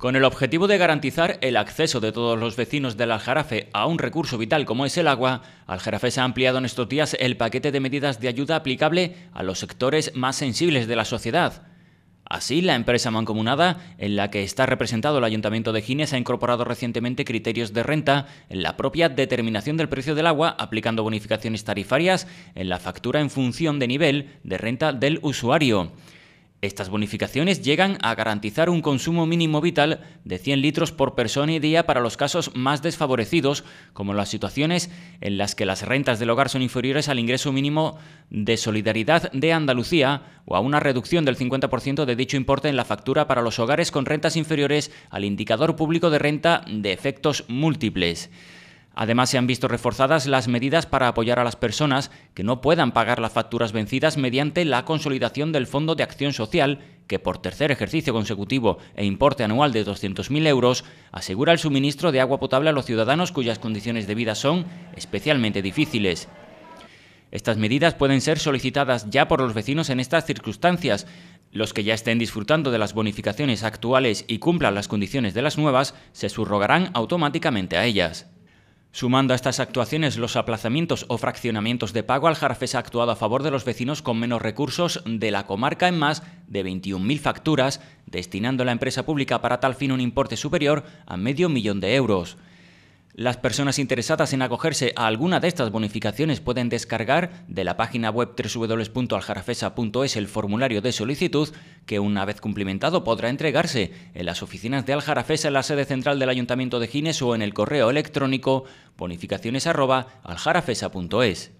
Con el objetivo de garantizar el acceso de todos los vecinos del Aljarafe a un recurso vital como es el agua, Aljarafe se ha ampliado en estos días el paquete de medidas de ayuda aplicable a los sectores más sensibles de la sociedad. Así, la empresa mancomunada, en la que está representado el Ayuntamiento de Gines, ha incorporado recientemente criterios de renta en la propia determinación del precio del agua, aplicando bonificaciones tarifarias en la factura en función de nivel de renta del usuario. Estas bonificaciones llegan a garantizar un consumo mínimo vital de 100 litros por persona y día para los casos más desfavorecidos, como las situaciones en las que las rentas del hogar son inferiores al ingreso mínimo de solidaridad de Andalucía o a una reducción del 50% de dicho importe en la factura para los hogares con rentas inferiores al indicador público de renta de efectos múltiples. Además, se han visto reforzadas las medidas para apoyar a las personas que no puedan pagar las facturas vencidas mediante la consolidación del Fondo de Acción Social, que por tercer ejercicio consecutivo e importe anual de 200.000 euros, asegura el suministro de agua potable a los ciudadanos cuyas condiciones de vida son especialmente difíciles. Estas medidas pueden ser solicitadas ya por los vecinos en estas circunstancias, los que ya estén disfrutando de las bonificaciones actuales y cumplan las condiciones de las nuevas se subrogarán automáticamente a ellas. Sumando a estas actuaciones los aplazamientos o fraccionamientos de pago, Aljarafes ha actuado a favor de los vecinos con menos recursos de la comarca en más de 21.000 facturas, destinando a la empresa pública para tal fin un importe superior a medio millón de euros. Las personas interesadas en acogerse a alguna de estas bonificaciones pueden descargar de la página web www.aljarafesa.es el formulario de solicitud que una vez cumplimentado podrá entregarse en las oficinas de Aljarafesa en la sede central del Ayuntamiento de Gines o en el correo electrónico bonificaciones@aljarafesa.es.